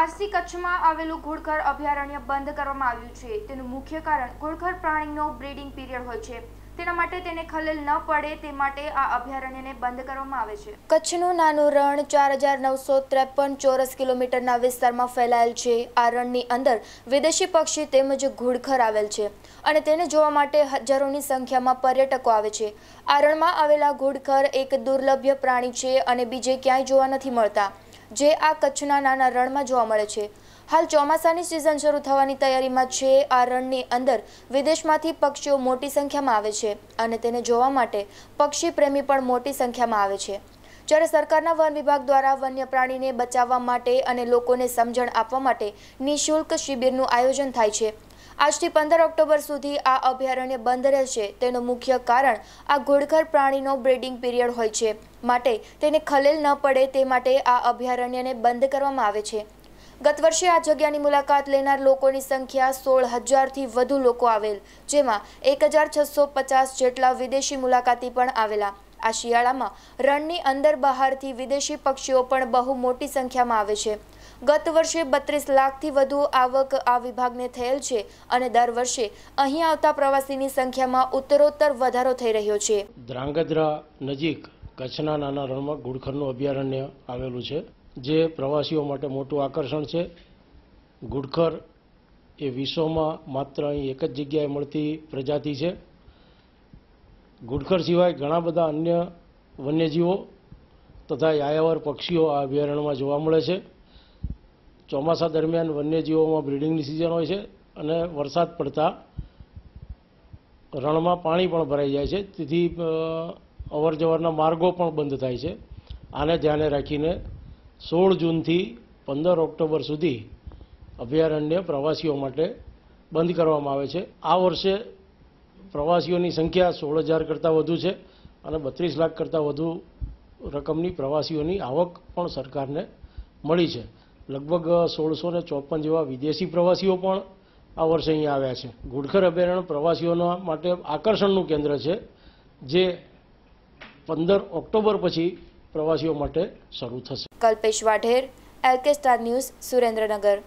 આજથી કચ્છમાં આવેલું ઘોડખર અભયારણ્ય બંધ કરવામાં આવ્યું છે તેનું મુખ્ય કારણ ઘોડખર પ્રાણીનો બ્રીડિંગ પીરિયડ હોય છે તેના માટે તેને ખલેલ ન પડે તે માટે આ અભયારણ્યને બંધ કરવામાં આવે છે કચ્છનું નાનું રણ ચાર હજાર નવસો ત્રેપન ચોરસ કિલોમીટરના વિસ્તારમાં ફેલાયેલ છે આ રણની અંદર વિદેશી પક્ષી તેમજ ઘુડખર આવેલ છે અને તેને જોવા માટે હજારોની સંખ્યામાં પર્યટકો આવે છે આ રણમાં આવેલા ઘુડખર એક દુર્લભ્ય પ્રાણી છે અને બીજે ક્યાંય જોવા નથી મળતા જે આ કચ્છના નાના રણમાં જોવા મળે છે હાલ ચોમાસાની સિઝન શરૂ થવાની તૈયારીમાં છે આ રણની અંદર વિદેશમાંથી પક્ષીઓ મોટી સંખ્યામાં આવે છે અને તેને જોવા માટે પક્ષી પ્રેમી પણ મોટી સંખ્યામાં આવે છે જ્યારે સરકારના વન વિભાગ દ્વારા વન્ય પ્રાણીને બચાવવા માટે અને લોકોને સમજણ આપવા માટે નિઃશુલ્ક શિબિરનું આયોજન થાય છે આજથી પંદર ઓક્ટોબર સુધી આ અભયારણ્ય બંધ રહેશે તેનું મુખ્ય કારણ આ ઘોડખર પ્રાણીનો બ્રીડિંગ પીરિયડ હોય છે માટે તેને ખલેલ ન પડે તે માટે આ અભયારણ્યને બંધ કરવામાં આવે છે ગત વર્ષે આ જગ્યાની મુલાકાત લેનાર લોકોની સંખ્યા સોળ હજારથી વધુ લોકો આવેલ જેમાં એક હજાર છસો પચાસ જેટલા વિદેશી મુલાકાતી પણ આવેલા આ શિયાળામાં રણની અંદર બહારથી વિદેશી પક્ષીઓ પણ બહુ મોટી સંખ્યામાં આવે છે ગત વર્ષે બત્રીસ લાખથી વધુ આવક આ વિભાગને થયેલ છે અને દર વર્ષે અહીં આવતા પ્રવાસીની સંખ્યામાં ઉત્તરોત્તર વધારો થઈ રહ્યો છે ધ્રાંગધ્રા નજીક કચ્છના નાના રણમાં ગુડખરનું અભયારણ્ય આવેલું છે જે પ્રવાસીઓ માટે મોટું આકર્ષણ છે ગુડખર એ વિશ્વમાં માત્ર અહીં એક જ જગ્યાએ મળતી પ્રજાતિ છે ગુડખર સિવાય ઘણા બધા અન્ય વન્યજીવો તથા યાયાવર પક્ષીઓ આ અભયારણ્યમાં જોવા મળે છે ચોમાસા દરમિયાન વન્યજીવોમાં બ્રિડિંગની સિઝન હોય છે અને વરસાદ પડતા રણમાં પાણી પણ ભરાઈ જાય છે તેથી અવર જવરના માર્ગો પણ બંધ થાય છે આને ધ્યાને રાખીને સોળ જૂનથી પંદર ઓક્ટોબર સુધી અભયારણ્ય પ્રવાસીઓ માટે બંધ કરવામાં આવે છે આ વર્ષે પ્રવાસીઓની સંખ્યા સોળ હજાર કરતાં વધુ છે અને બત્રીસ લાખ કરતાં વધુ રકમની પ્રવાસીઓની આવક પણ સરકારને મળી છે લગભગ સોળસો ને ચોપન જેવા વિદેશી પ્રવાસીઓ પણ આ વર્ષે અહીંયા આવ્યા છે ઘુડખર અભયારણ્ય પ્રવાસીઓના માટે આકર્ષણનું કેન્દ્ર છે જે પંદર ઓક્ટોબર પછી પ્રવાસીઓ માટે શરૂ થશે Kalpesh Vadher LK Star News Surendranagar